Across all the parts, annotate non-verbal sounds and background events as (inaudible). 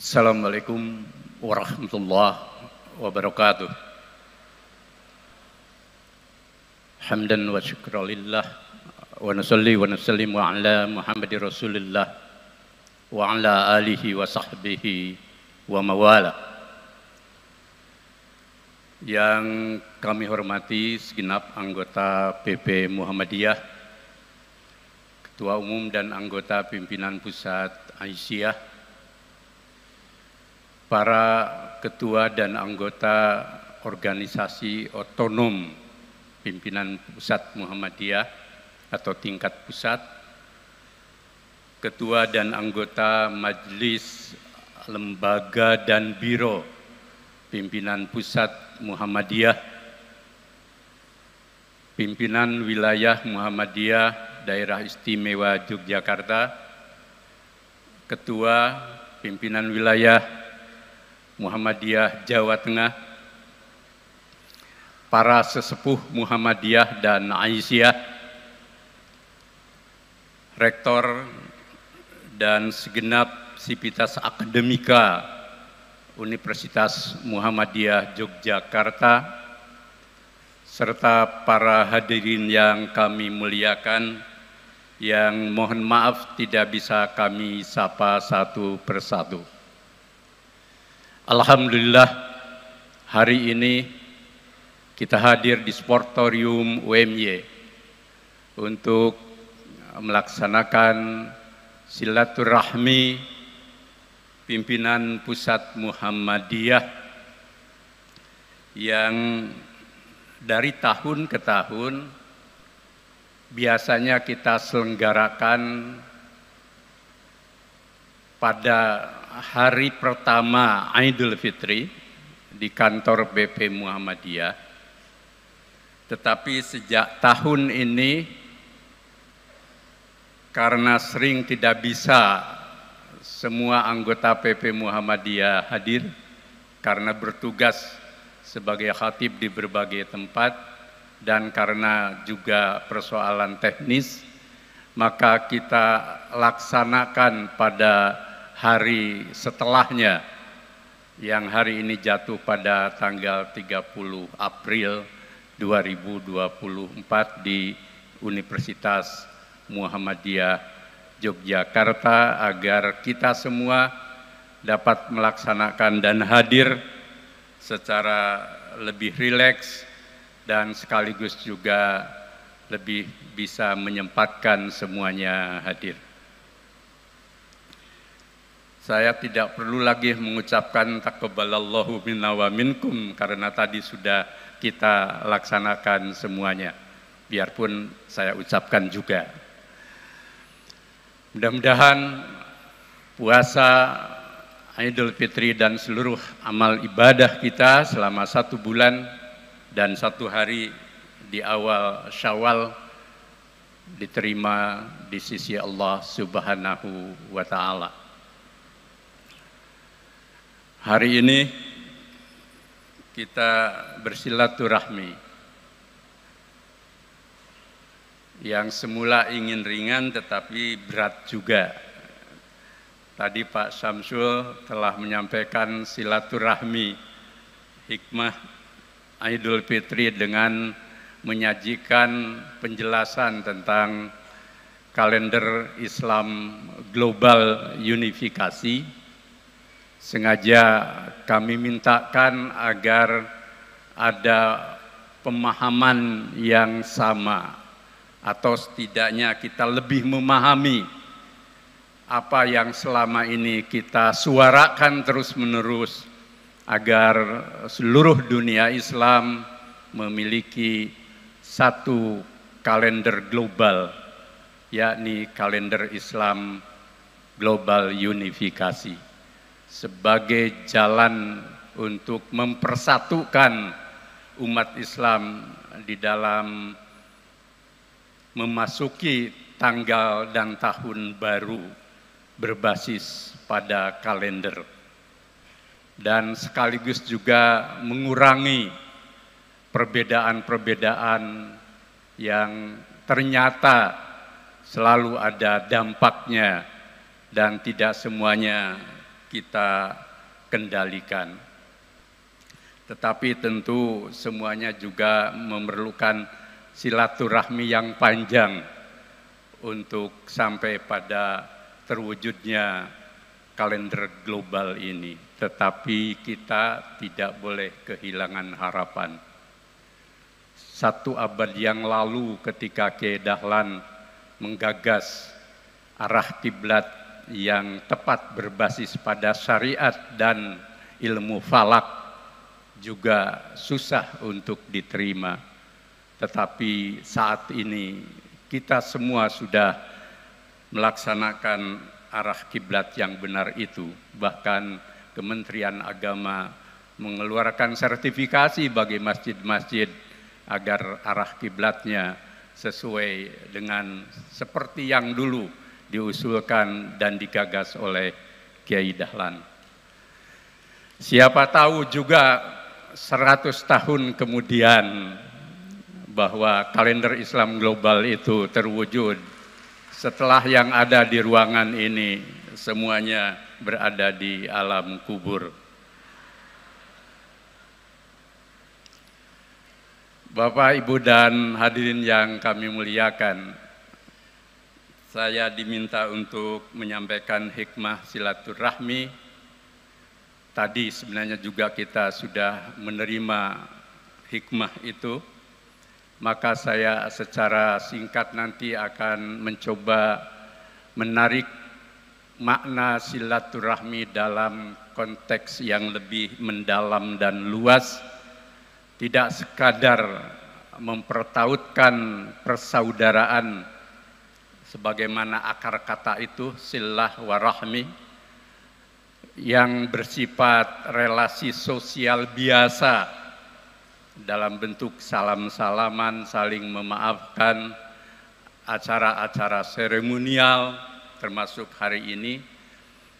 Assalamualaikum warahmatullahi wabarakatuh. Hamdan wa syukra lillah wa nusalli wa nusallimu ala Muhammadir Rasulillah wa ala alihi wa sahbihi wa mawala. Yang kami hormati segenap anggota PP Muhammadiyah, Ketua Umum dan anggota pimpinan Pusat Aisyah, para ketua dan anggota organisasi otonom pimpinan pusat Muhammadiyah atau tingkat pusat, ketua dan anggota majelis lembaga dan biro pimpinan pusat Muhammadiyah, pimpinan wilayah Muhammadiyah daerah istimewa Yogyakarta, ketua pimpinan wilayah Muhammadiyah Jawa Tengah, para sesepuh Muhammadiyah dan Aisyah, rektor dan segenap sipitas akademika Universitas Muhammadiyah Yogyakarta, serta para hadirin yang kami muliakan, yang mohon maaf tidak bisa kami sapa satu persatu. Alhamdulillah hari ini kita hadir di Sportorium UMY untuk melaksanakan silaturahmi pimpinan pusat Muhammadiyah yang dari tahun ke tahun biasanya kita selenggarakan pada hari pertama Idul Fitri di kantor BP Muhammadiyah. Tetapi sejak tahun ini karena sering tidak bisa semua anggota PP Muhammadiyah hadir karena bertugas sebagai khatib di berbagai tempat dan karena juga persoalan teknis maka kita laksanakan pada hari setelahnya yang hari ini jatuh pada tanggal 30 April 2024 di Universitas Muhammadiyah Yogyakarta agar kita semua dapat melaksanakan dan hadir secara lebih rileks dan sekaligus juga lebih bisa menyempatkan semuanya hadir. Saya tidak perlu lagi mengucapkan takabbalallahu minna wa minkum karena tadi sudah kita laksanakan semuanya. Biarpun saya ucapkan juga. Mudah-mudahan puasa Idul Fitri dan seluruh amal ibadah kita selama satu bulan dan satu hari di awal Syawal diterima di sisi Allah Subhanahu wa taala. Hari ini kita bersilaturahmi. Yang semula ingin ringan tetapi berat juga. Tadi Pak Samsul telah menyampaikan silaturahmi hikmah Idul Fitri dengan menyajikan penjelasan tentang kalender Islam global unifikasi sengaja kami mintakan agar ada pemahaman yang sama atau setidaknya kita lebih memahami apa yang selama ini kita suarakan terus-menerus agar seluruh dunia Islam memiliki satu kalender global yakni kalender Islam global unifikasi sebagai jalan untuk mempersatukan umat Islam di dalam memasuki tanggal dan tahun baru berbasis pada kalender dan sekaligus juga mengurangi perbedaan-perbedaan yang ternyata selalu ada dampaknya dan tidak semuanya kita kendalikan. Tetapi tentu semuanya juga memerlukan silaturahmi yang panjang untuk sampai pada terwujudnya kalender global ini. Tetapi kita tidak boleh kehilangan harapan. Satu abad yang lalu ketika Kedahlan menggagas arah kiblat yang tepat berbasis pada syariat dan ilmu falak juga susah untuk diterima. Tetapi saat ini kita semua sudah melaksanakan arah kiblat yang benar itu. Bahkan Kementerian Agama mengeluarkan sertifikasi bagi masjid-masjid agar arah kiblatnya sesuai dengan seperti yang dulu diusulkan dan digagas oleh Kiai Dahlan. Siapa tahu juga 100 tahun kemudian bahwa kalender Islam global itu terwujud setelah yang ada di ruangan ini semuanya berada di alam kubur. Bapak, Ibu, dan hadirin yang kami muliakan, saya diminta untuk menyampaikan hikmah silaturahmi. Tadi sebenarnya juga kita sudah menerima hikmah itu. Maka saya secara singkat nanti akan mencoba menarik makna silaturahmi dalam konteks yang lebih mendalam dan luas, tidak sekadar mempertautkan persaudaraan sebagaimana akar kata itu silah warahmi yang bersifat relasi sosial biasa dalam bentuk salam-salaman, saling memaafkan, acara-acara seremonial termasuk hari ini.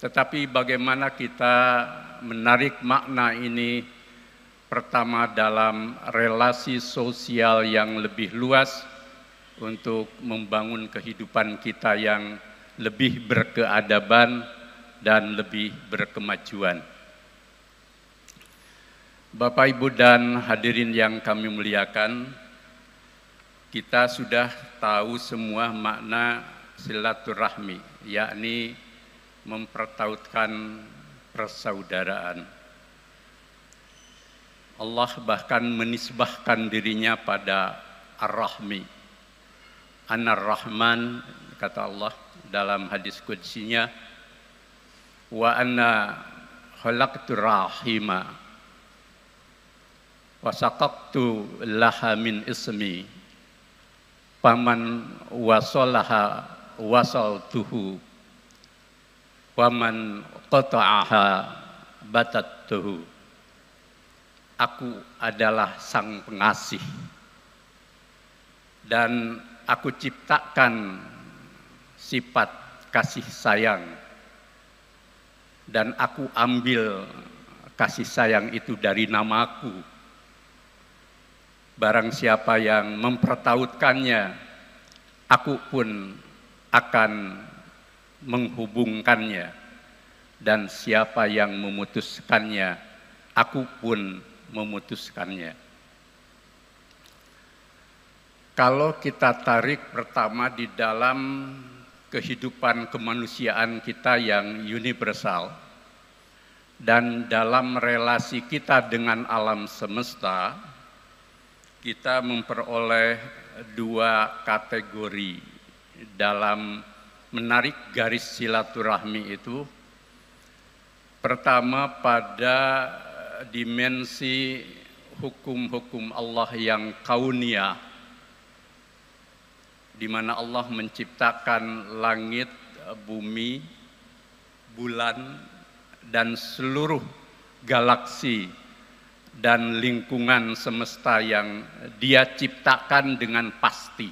Tetapi bagaimana kita menarik makna ini pertama dalam relasi sosial yang lebih luas – untuk membangun kehidupan kita yang lebih berkeadaban dan lebih berkemajuan. Bapak, Ibu, dan hadirin yang kami muliakan, kita sudah tahu semua makna silaturahmi, yakni mempertautkan persaudaraan. Allah bahkan menisbahkan dirinya pada Ar-Rahmi, Anar rahman kata Allah dalam hadis qudsinya wa anna khalaqtu rahima wa saqaqtu laha min ismi paman wasalaha wasaltuhu waman qata'aha batattuhu aku adalah sang pengasih dan aku ciptakan sifat kasih sayang dan aku ambil kasih sayang itu dari namaku. Barang siapa yang mempertautkannya, aku pun akan menghubungkannya. Dan siapa yang memutuskannya, aku pun memutuskannya. Kalau kita tarik pertama di dalam kehidupan kemanusiaan kita yang universal dan dalam relasi kita dengan alam semesta, kita memperoleh dua kategori dalam menarik garis silaturahmi itu. Pertama pada dimensi hukum-hukum Allah yang kaunia di mana Allah menciptakan langit, bumi, bulan, dan seluruh galaksi dan lingkungan semesta yang Dia ciptakan dengan pasti.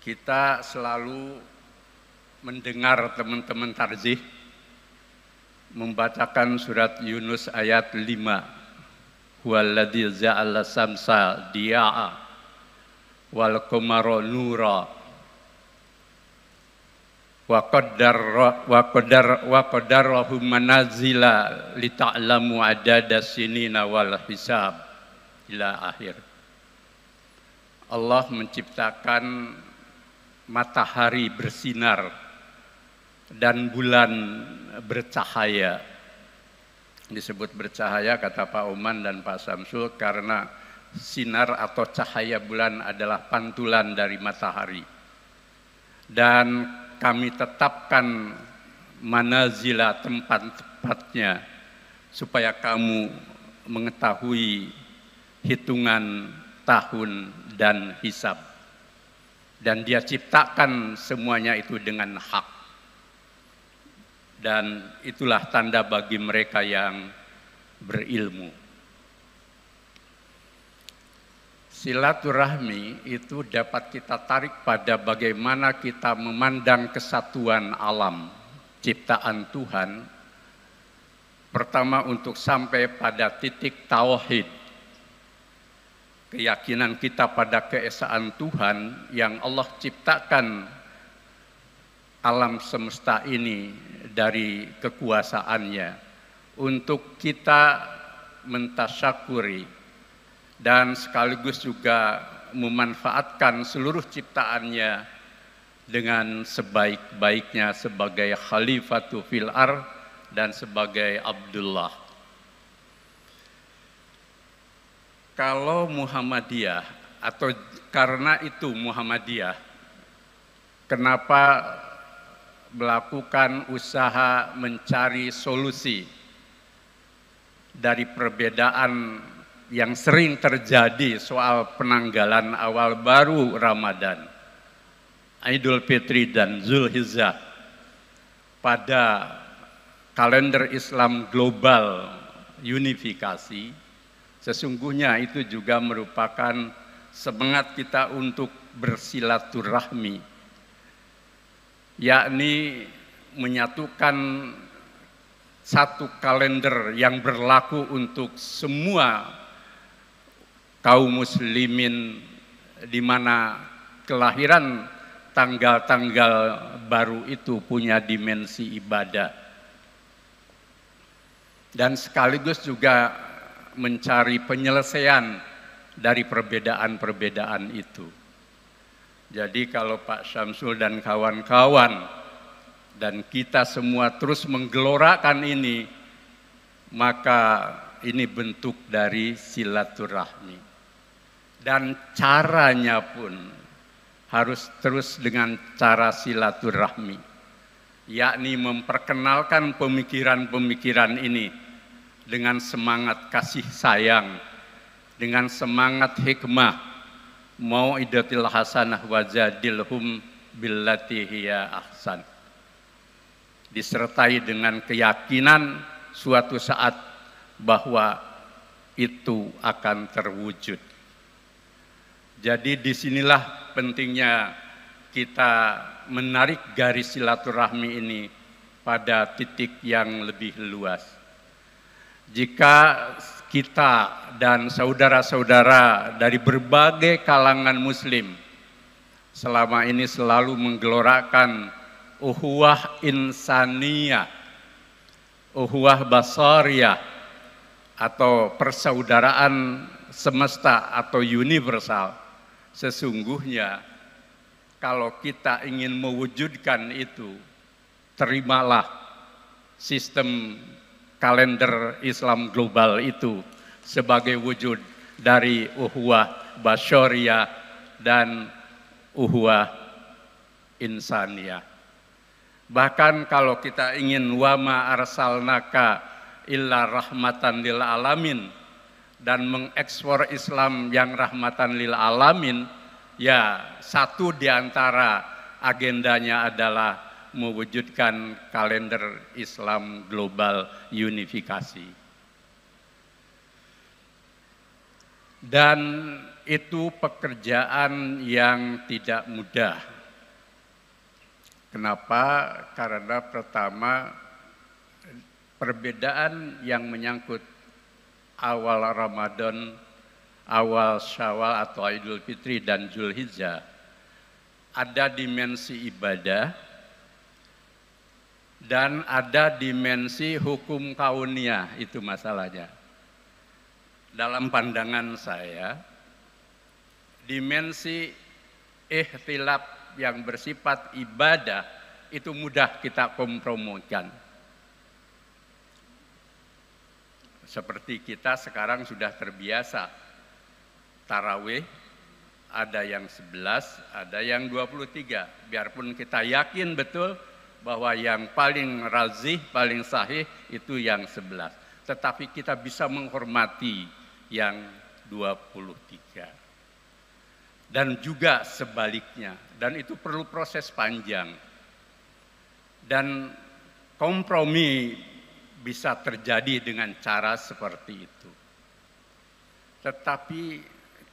Kita selalu mendengar teman-teman tarzih membacakan surat Yunus ayat 5 Walladhi ja'ala samsa dia'a wal qamara nura wa qaddar wa qadar wa qaddarahu manazila lita'lamu adada sinina wal hisab ila akhir Allah menciptakan matahari bersinar dan bulan bercahaya disebut bercahaya kata Pak Oman dan Pak Samsul karena sinar atau cahaya bulan adalah pantulan dari matahari. Dan kami tetapkan manazila tempat-tempatnya supaya kamu mengetahui hitungan tahun dan hisab. Dan dia ciptakan semuanya itu dengan hak dan itulah tanda bagi mereka yang berilmu. Silaturahmi itu dapat kita tarik pada bagaimana kita memandang kesatuan alam, ciptaan Tuhan. Pertama untuk sampai pada titik tauhid. Keyakinan kita pada keesaan Tuhan yang Allah ciptakan alam semesta ini dari kekuasaannya untuk kita mentasyakuri dan sekaligus juga memanfaatkan seluruh ciptaannya dengan sebaik-baiknya sebagai khalifatu fil dan sebagai Abdullah. Kalau Muhammadiyah atau karena itu Muhammadiyah, kenapa melakukan usaha mencari solusi dari perbedaan yang sering terjadi soal penanggalan awal baru Ramadan, Idul Fitri dan Zulhijjah pada kalender Islam global unifikasi sesungguhnya itu juga merupakan semangat kita untuk bersilaturahmi yakni menyatukan satu kalender yang berlaku untuk semua kaum muslimin di mana kelahiran tanggal-tanggal baru itu punya dimensi ibadah. Dan sekaligus juga mencari penyelesaian dari perbedaan-perbedaan itu. Jadi kalau Pak Syamsul dan kawan-kawan dan kita semua terus menggelorakan ini, maka ini bentuk dari silaturahmi. Dan caranya pun harus terus dengan cara silaturahmi, yakni memperkenalkan pemikiran-pemikiran ini dengan semangat kasih sayang, dengan semangat hikmah, Mau mau'idatil hasanah wajadilhum billati hiya ahsan. Disertai dengan keyakinan suatu saat bahwa itu akan terwujud. Jadi disinilah pentingnya kita menarik garis silaturahmi ini pada titik yang lebih luas. Jika kita dan saudara-saudara dari berbagai kalangan muslim selama ini selalu menggelorakan uhuah insaniyah, uhuah basariyah atau persaudaraan semesta atau universal. Sesungguhnya kalau kita ingin mewujudkan itu, terimalah sistem kalender Islam global itu sebagai wujud dari uhuah bashoria dan uhuah insania. Bahkan kalau kita ingin wama arsalnaka illa rahmatan lil alamin dan mengekspor Islam yang rahmatan lil alamin, ya satu di antara agendanya adalah mewujudkan kalender Islam global unifikasi. Dan itu pekerjaan yang tidak mudah. Kenapa? Karena pertama perbedaan yang menyangkut awal Ramadan, awal Syawal atau Idul Fitri dan Julhijjah ada dimensi ibadah, dan ada dimensi hukum kaunia itu masalahnya. Dalam pandangan saya, dimensi ikhtilaf yang bersifat ibadah itu mudah kita kompromikan. Seperti kita sekarang sudah terbiasa tarawih ada yang 11, ada yang 23. Biarpun kita yakin betul bahwa yang paling razih, paling sahih itu yang sebelas, Tetapi kita bisa menghormati yang dua puluh tiga Dan juga sebaliknya. Dan itu perlu proses panjang. Dan kompromi bisa terjadi dengan cara seperti itu. Tetapi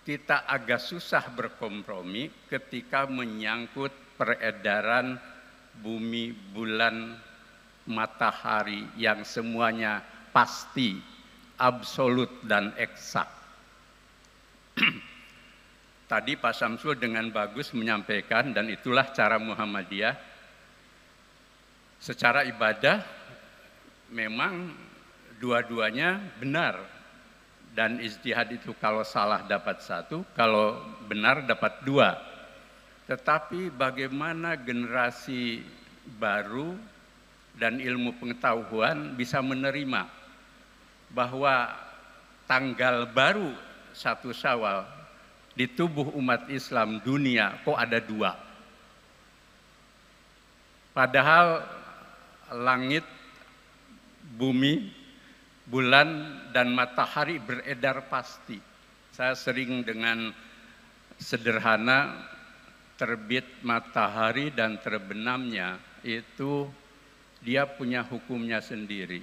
kita agak susah berkompromi ketika menyangkut peredaran bumi, bulan, matahari yang semuanya pasti, absolut dan eksak. (clears throat) Tadi Pak Samsul dengan bagus menyampaikan dan itulah cara Muhammadiyah. Secara ibadah memang dua-duanya benar dan istihad itu kalau salah dapat satu, kalau benar dapat dua. Tetapi bagaimana generasi baru dan ilmu pengetahuan bisa menerima bahwa tanggal baru satu Syawal di tubuh umat Islam dunia kok ada dua. Padahal langit, bumi, bulan dan matahari beredar pasti. Saya sering dengan sederhana terbit matahari dan terbenamnya itu dia punya hukumnya sendiri.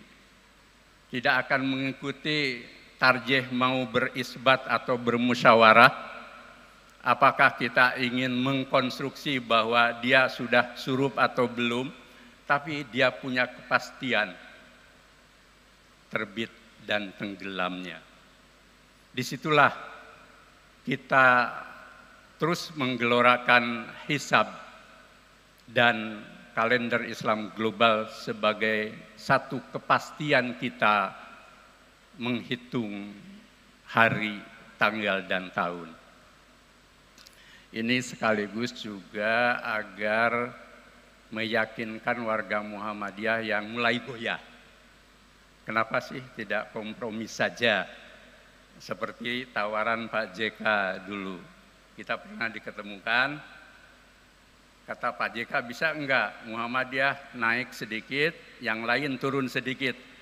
Tidak akan mengikuti tarjih mau berisbat atau bermusyawarah apakah kita ingin mengkonstruksi bahwa dia sudah surup atau belum, tapi dia punya kepastian terbit dan tenggelamnya. Disitulah kita terus menggelorakan hisab dan kalender Islam global sebagai satu kepastian kita menghitung hari, tanggal, dan tahun. Ini sekaligus juga agar meyakinkan warga Muhammadiyah yang mulai goyah. Kenapa sih tidak kompromi saja seperti tawaran Pak JK dulu kita pernah diketemukan. Kata Pak JK, bisa enggak Muhammadiyah naik sedikit, yang lain turun sedikit.